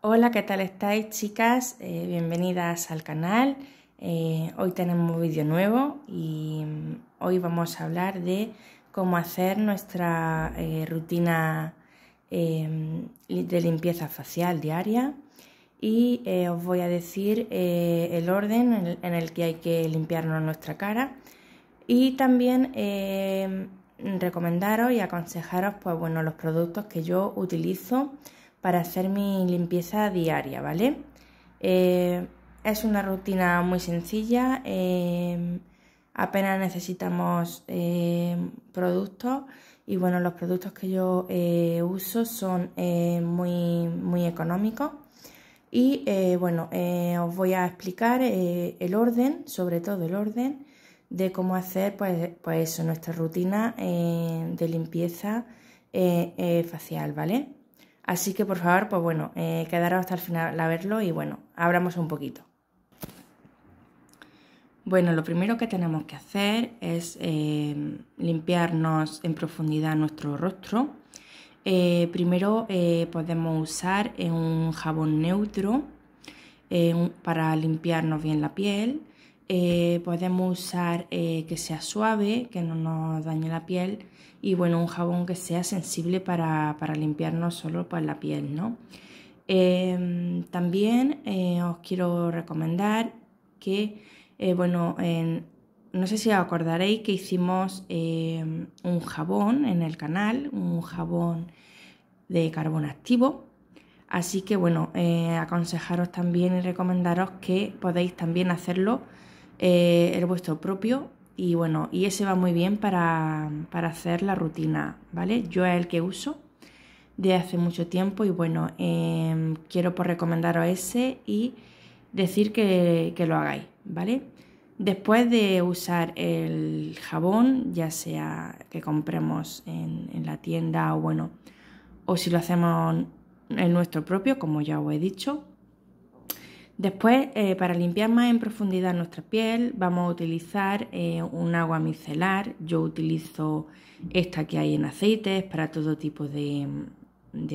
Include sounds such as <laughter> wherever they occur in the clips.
Hola, ¿qué tal estáis chicas? Eh, bienvenidas al canal. Eh, hoy tenemos un vídeo nuevo y mm, hoy vamos a hablar de cómo hacer nuestra eh, rutina em, de limpieza facial diaria y os voy a decir el orden en el, que hay que limpiarnos nuestra cara y también em, recomendaros y aconsejaros pues bueno los productos que yo utilizo para hacer mi limpieza diaria, ¿vale? Eh, es una rutina muy sencilla, em, apenas necesitamos em, productos y bueno, los productos que yo eh, uso son eh, muy, muy económicos. Y bueno, os voy a explicar el orden, sobre todo el orden, de cómo hacer pues, pues nuestra rutina de limpieza facial, ¿vale? Así que por favor, pues bueno, eh, quedaros hasta el final a verlo y bueno, abramos un poquito. Bueno, lo primero que tenemos que hacer es eh, limpiarnos en profundidad nuestro rostro. Eh, primero podemos usar un jabón neutro para limpiarnos bien la piel. podemos usar que sea suave, que no nos dañe la piel y bueno, un jabón que sea sensible para, limpiarnos solo para la piel, ¿no? Em, también eh, os quiero recomendar que, eh, bueno, no sé si os acordaréis que hicimos em, un jabón en el canal, un jabón de carbón activo. Así que, bueno, eh, aconsejaros también y recomendaros que podéis también hacerlo el vuestro propio y bueno, y ese va muy bien para, hacer la rutina, ¿vale? Yo es el que uso de hace mucho tiempo y bueno, em, quiero por pues recomendaros ese y decir que, que lo hagáis, ¿vale? Después de usar el jabón, ya sea que compremos en, en, la tienda o bueno, o si lo hacemos en nuestro propio, como ya os he dicho, Después, eh, para limpiar más en profundidad nuestra piel, vamos a utilizar eh, un agua micelar. Yo utilizo esta que hay en aceites para todo tipo de,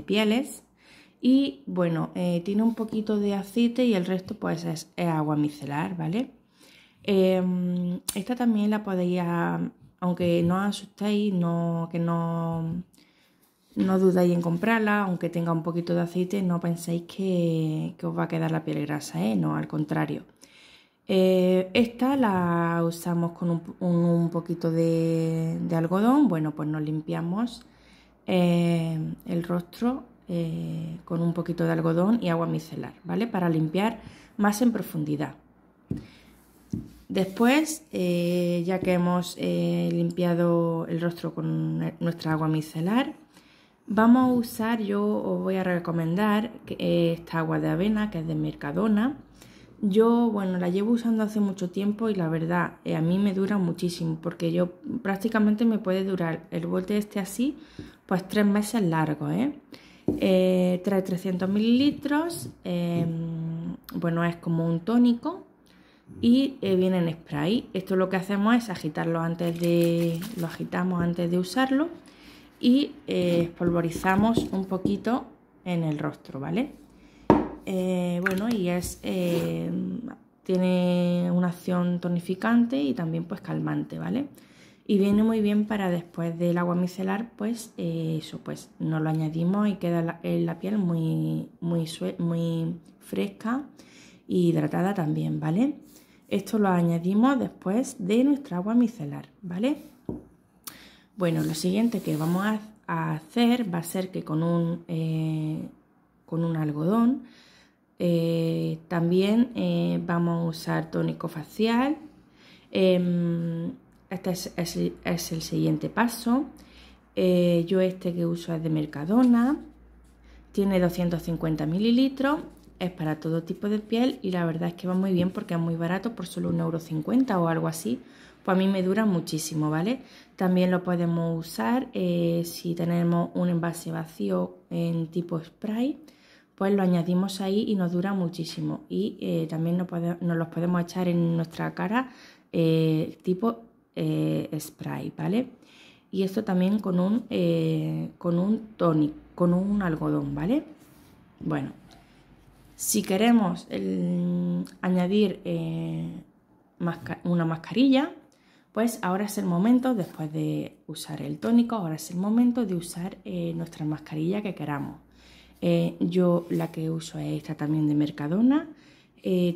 pieles. Y bueno, eh, tiene un poquito de aceite y el resto pues es, agua micelar, ¿vale? Em, esta también la podéis, aunque no os asustéis, no, que no no dudáis en comprarla, aunque tenga un poquito de aceite, no penséis que, os va a quedar la piel grasa, ¿eh? no, al contrario. Eh, esta la usamos con un, poquito de, algodón, bueno, pues nos limpiamos eh, el rostro con un poquito de algodón y agua micelar, ¿vale? Para limpiar más en profundidad. Después, ya que hemos limpiado el rostro con nuestra agua micelar, Vamos a usar, yo os voy a recomendar eh, esta agua de avena que es de Mercadona. Yo, bueno, la llevo usando hace mucho tiempo y la verdad, eh, a mí me dura muchísimo porque yo prácticamente me puede durar el bote este así, pues tres meses largos, ¿eh? trae 300 mililitros, em, bueno, es como un tónico y viene en spray. Esto lo que hacemos es agitarlo antes de, lo agitamos antes de usarlo y eh, espolvorizamos un poquito en el rostro, ¿vale? Eh, bueno, y es eh, tiene una acción tonificante y también pues calmante, ¿vale? Y viene muy bien para después del agua micelar, pues eh, eso, pues nos lo añadimos y queda la, la piel muy, muy, muy fresca y hidratada también, ¿vale? Esto lo añadimos después de nuestra agua micelar, ¿vale? Bueno, lo siguiente que vamos a hacer va a ser que con un, eh, con un algodón eh, también eh, vamos a usar tónico facial. Em, este es, es, el siguiente paso. yo este que uso es de Mercadona. Tiene 250 mililitros es para todo tipo de piel y la verdad es que va muy bien porque es muy barato por solo 1,50€ o algo así. Pues a mí me dura muchísimo, ¿vale? También lo podemos usar eh, si tenemos un envase vacío en tipo spray, pues lo añadimos ahí y nos dura muchísimo. Y eh, también nos, los podemos echar en nuestra cara eh, tipo spray, ¿vale? Y esto también con un, con un tónico, con un algodón, ¿vale? Bueno, si queremos añadir eh, una mascarilla, pues ahora es el momento, después de usar el tónico, ahora es el momento de usar eh, nuestra mascarilla que queramos. Eh, yo la que uso es esta también de Mercadona,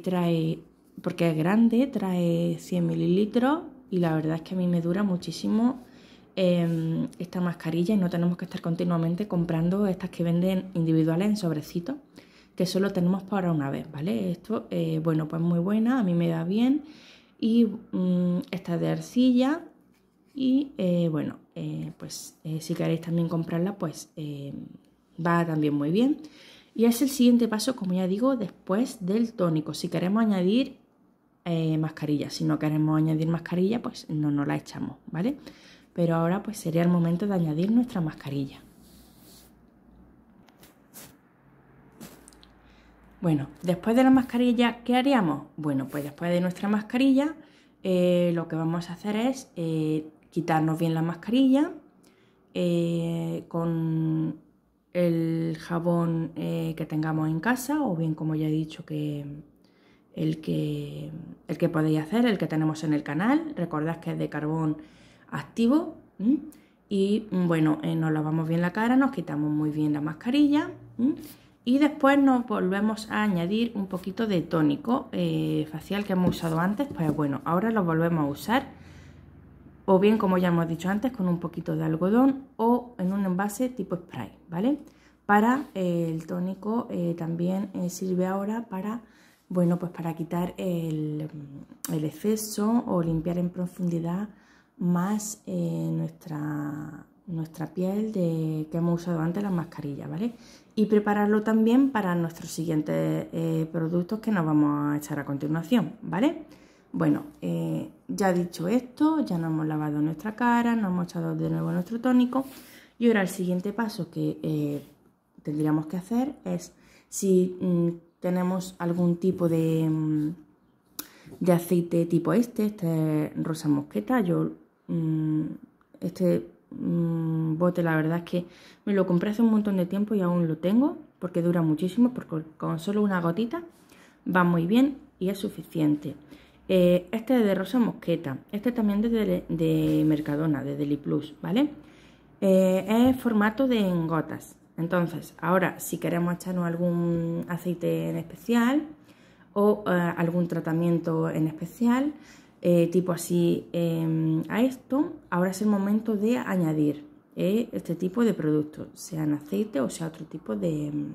trae, porque es grande, trae 100 mililitros y la verdad es que a mí me dura muchísimo em, esta mascarilla y no tenemos que estar continuamente comprando estas que venden individuales en sobrecitos que solo tenemos para una vez, ¿vale? Esto, eh, bueno, pues muy buena, a mí me da bien. Y mm, esta de arcilla. Y eh, bueno, eh, pues si queréis también comprarla, pues va también muy bien. Y es el siguiente paso, como ya digo, después del tónico. Si queremos añadir mascarilla, si no queremos añadir mascarilla, pues no, no la echamos, ¿vale? Pero ahora pues sería el momento de añadir nuestra mascarilla. Bueno, después de la mascarilla, ¿qué haríamos? Bueno, pues después de nuestra mascarilla, eh, lo que vamos a hacer es eh, quitarnos bien la mascarilla eh, con el jabón que tengamos en casa o bien, como ya he dicho, que el que, el que podéis hacer, el que tenemos en el canal. Recordad que es de carbón activo. Y mm, bueno, nos lavamos bien la cara, nos quitamos muy bien la mascarilla y después nos volvemos a añadir un poquito de tónico eh, facial que hemos usado antes, pues bueno, ahora lo volvemos a usar o bien como ya hemos dicho antes con un poquito de algodón o en un envase tipo spray, ¿vale? Para eh, el tónico eh, también sirve ahora para, bueno, pues para quitar el, exceso o limpiar en profundidad más nuestra, nuestra piel de que hemos usado antes la mascarilla, ¿vale? y prepararlo también para nuestros siguientes eh, productos que nos vamos a echar a continuación, ¿vale? Bueno, eh, ya dicho esto, ya nos hemos lavado nuestra cara, nos hemos echado de nuevo nuestro tónico y ahora el siguiente paso que eh, tendríamos que hacer es si mm, tenemos algún tipo de, mm, de aceite tipo este, este rosa mosqueta, yo mm, este Mm, bote, la verdad es que me lo compré hace un montón de tiempo y aún lo tengo porque dura muchísimo, porque con solo una gotita va muy bien y es suficiente. Eh, este es de Rosa Mosqueta, este también desde de Mercadona, de Plus ¿vale? Eh, es formato de gotas. Entonces, ahora si queremos echarnos algún aceite en especial o eh, algún tratamiento en especial, eh, tipo así, em, a esto ahora es el momento de añadir eh, este tipo de productos, sean aceite o sea otro tipo de, em,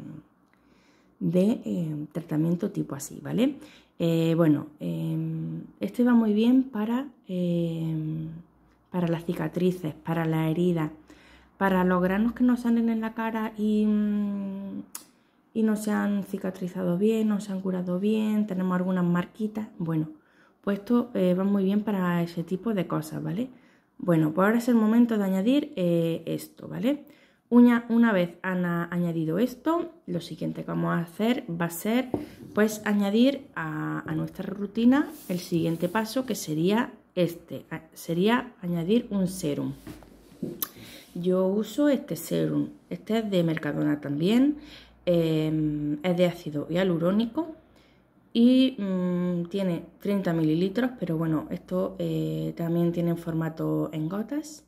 de em, tratamiento tipo así, ¿vale? Eh, bueno, este va muy bien para, para las cicatrices, para la herida, para los granos que nos salen en la cara y... Mm, y no se han cicatrizado bien, no se han curado bien, tenemos algunas marquitas. Bueno, pues esto eh, va muy bien para ese tipo de cosas, ¿vale? Bueno, pues ahora es el momento de añadir eh, esto, ¿vale? Una, una vez han añadido esto, lo siguiente que vamos a hacer va a ser pues añadir a, nuestra rutina el siguiente paso que sería este, sería añadir un serum. Yo uso este serum, este es de Mercadona también, eh, es de ácido hialurónico, y mm, tiene 30 mililitros, pero bueno, esto eh, también tiene formato en gotas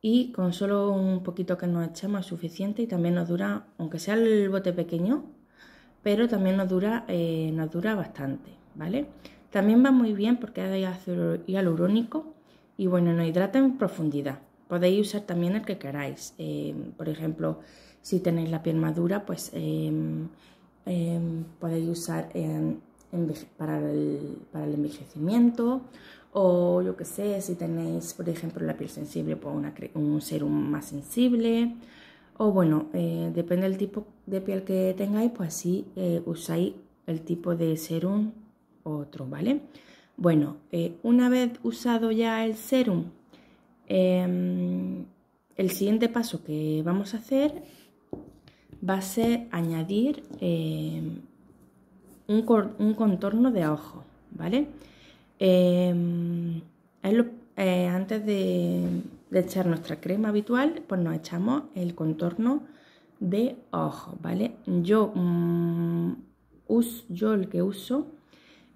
y con solo un poquito que nos echamos es suficiente y también nos dura, aunque sea el bote pequeño, pero también nos dura, eh, nos dura bastante, ¿vale? También va muy bien porque hay ácido hialurónico y bueno, nos hidrata en profundidad. Podéis usar también el que queráis, eh, por ejemplo, si tenéis la piel madura, pues... Em, em, podéis usar en para el, envejecimiento o yo qué sé, si tenéis, por ejemplo, la piel sensible, pues un serum más sensible. O bueno, eh, depende del tipo de piel que tengáis, pues así eh, usáis el tipo de serum otro, ¿vale? Bueno, eh, una vez usado ya el serum, em, el siguiente paso que vamos a hacer va a ser añadir em, un, contorno de ojo, ¿vale? Em, eh, antes de, echar nuestra crema habitual, pues nos echamos el contorno de ojos, ¿vale? Yo, mm, yo el que uso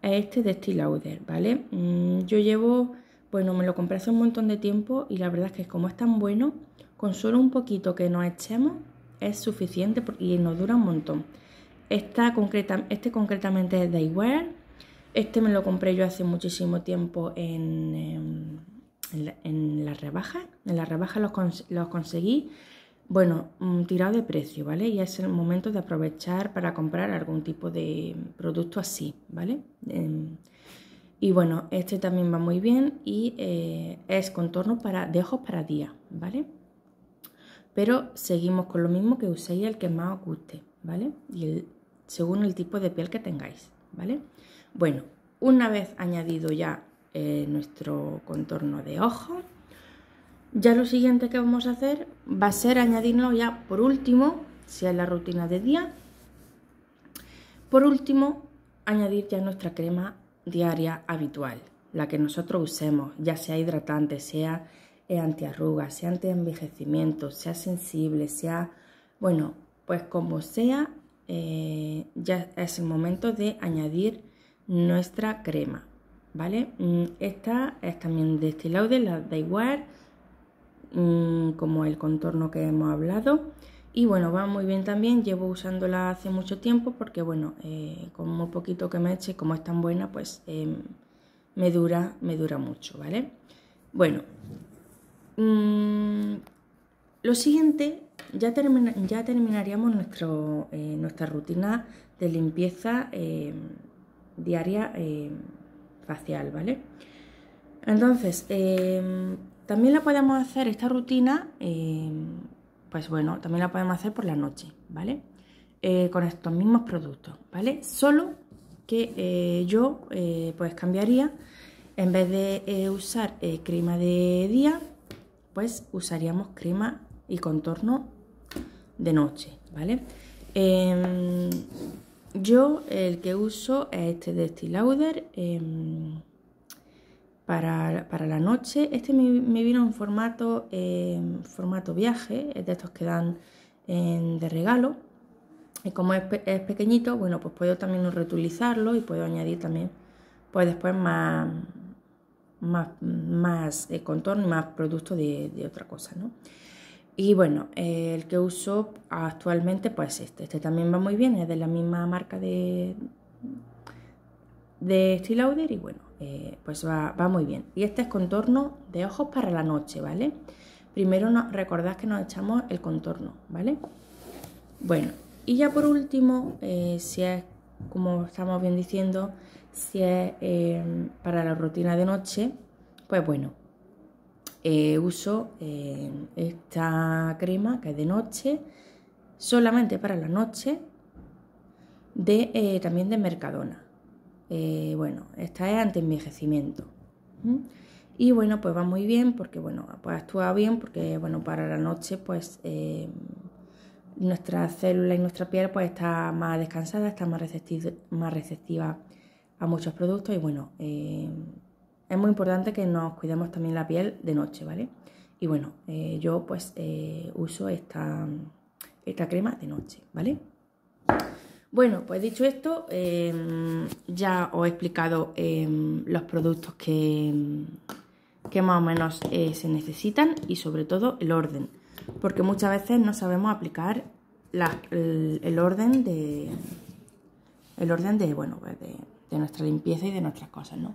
es este de Stilauder ¿vale? Mm, yo llevo, bueno, me lo compré hace un montón de tiempo y la verdad es que como es tan bueno, con solo un poquito que nos echemos es suficiente y nos dura un montón concreta, este concretamente es de Daywear. Este me lo compré yo hace muchísimo tiempo en, em, en, la, rebaja. las rebajas. En la rebajas los, conseguí bueno, mm, tirado de precio, ¿vale? Y es el momento de aprovechar para comprar algún tipo de producto así, ¿vale? Em, y bueno, este también va muy bien y eh, es contorno para, de ojos para día, ¿vale? Pero seguimos con lo mismo que uséis el que más os guste, ¿vale? Y el, según el tipo de piel que tengáis, ¿vale? Bueno, una vez añadido ya eh, nuestro contorno de ojo, ya lo siguiente que vamos a hacer va a ser añadirlo ya por último, si es la rutina de día, por último, añadir ya nuestra crema diaria habitual, la que nosotros usemos, ya sea hidratante, sea antiarrugas, sea antienvejecimiento, sea sensible, sea, bueno, pues como sea, eh, ya es el momento de añadir nuestra crema, ¿vale? Mm, esta es también de este de la da igual, mm, como el contorno que hemos hablado. Y bueno, va muy bien también, llevo usándola hace mucho tiempo porque bueno, como eh, con muy poquito que me eche, como es tan buena, pues em, me dura, me dura mucho, ¿vale? Bueno, mm, lo siguiente ya, ya terminaríamos eh, nuestra rutina de limpieza eh, diaria eh, facial, ¿vale? Entonces, también la podemos hacer, esta rutina, pues bueno, también la podemos hacer por la noche, ¿vale? con estos mismos productos, ¿vale? Solo que yo pues cambiaría, en vez de usar crema de día, pues usaríamos crema y contorno de noche, ¿vale? Em, yo el que uso es este de Estee Lauder em, para, la noche. Este me, vino en formato, em, formato viaje, es de estos que dan de regalo. Y como es, pequeñito, bueno, pues puedo también reutilizarlo y puedo añadir también, pues después más, más, eh, contorno y más producto de, de otra cosa, ¿no? Y bueno, eh, el que uso actualmente pues este. Este también va muy bien, es de la misma marca de, de Stylauder y bueno, eh, pues va, muy bien. Y este es contorno de ojos para la noche, ¿vale? Primero recordad que nos echamos el contorno, ¿vale? Bueno, y ya por último, eh, si es, como estamos bien diciendo, si es para la rutina de noche, pues bueno, eh, uso eh, esta crema que es de noche, solamente para la noche, de, eh, también de Mercadona. bueno, esta es ante envejecimiento Y bueno, pues va muy bien porque, bueno, pues actúa bien porque, bueno, para la noche, pues nuestra célula y nuestra piel, pues está más descansada, está más receptiva, más receptiva a muchos productos y, bueno, es muy importante que nos cuidemos también la piel de noche, ¿vale? Y bueno, eh, yo pues eh, uso esta, crema de noche, ¿vale? Bueno, pues dicho esto, em, ya os he explicado em, los productos que, que más o menos eh, se necesitan y sobre todo el orden, porque muchas veces no sabemos aplicar el, orden de el orden de bueno pues de, de nuestra limpieza y de nuestras cosas, ¿no?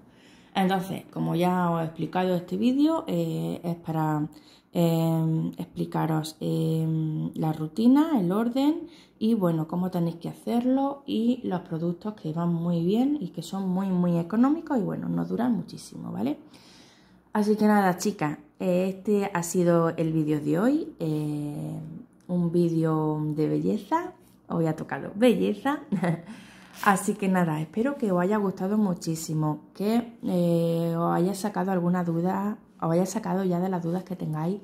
Entonces, como ya os he explicado este vídeo, eh, es para em, explicaros em, la rutina, el orden y bueno, cómo tenéis que hacerlo y los productos que van muy bien y que son muy muy económicos y bueno, no duran muchísimo, ¿vale? Así que nada, chicas, eh, este ha sido el vídeo de hoy, eh, un vídeo de belleza, hoy ha tocado belleza. <laughs> Así que nada, espero que os haya gustado muchísimo, que eh, os haya sacado alguna duda, os haya sacado ya de las dudas que tengáis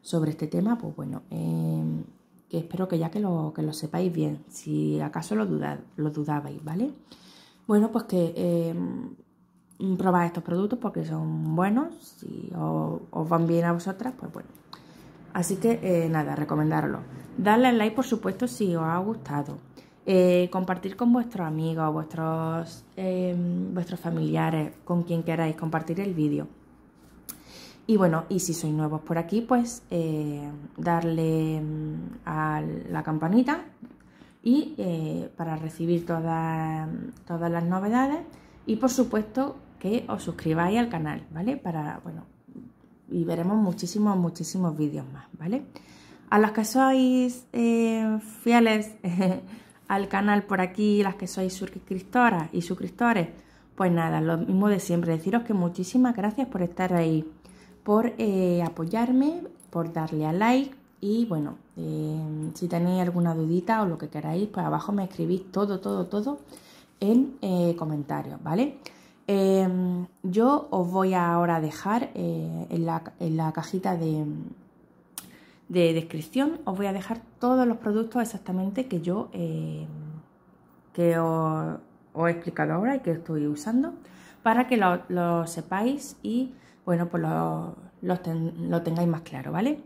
sobre este tema, pues bueno, em, que espero que ya que lo, que lo sepáis bien, si acaso lo, lo dudabais, ¿vale? Bueno, pues que em, probad estos productos porque son buenos, si os, van bien a vosotras, pues bueno. Así que eh, nada, recomendarlo. Darle al like, por supuesto, si os ha gustado eh, compartir con vuestros amigos, vuestros, em, vuestros familiares, con quien queráis compartir el vídeo. Y bueno, y si sois nuevos por aquí, pues eh, darle em, a la campanita y eh, para recibir todas, todas las novedades y por supuesto que os suscribáis al canal, ¿vale? Para, bueno, y veremos muchísimos, muchísimos vídeos más, ¿vale? A los que sois eh, fieles <laughs> al canal por aquí, las que sois suscriptoras y suscriptores, pues nada, lo mismo de siempre, deciros que muchísimas gracias por estar ahí, por eh, apoyarme, por darle a like y bueno, eh, si tenéis alguna dudita o lo que queráis, pues abajo me escribís todo, todo, todo en eh, comentarios, ¿vale? yo os voy ahora a dejar en, la, cajita de, de descripción os voy a dejar todos los productos exactamente que yo eh, que os, he explicado ahora y que estoy usando para que lo, sepáis y bueno pues lo, tengáis más claro vale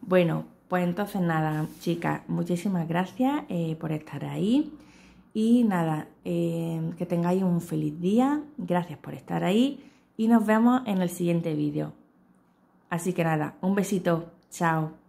bueno pues entonces nada chicas muchísimas gracias eh, por estar ahí y nada eh, que tengáis un feliz día gracias por estar ahí y nos vemos en el siguiente vídeo así que nada un besito chao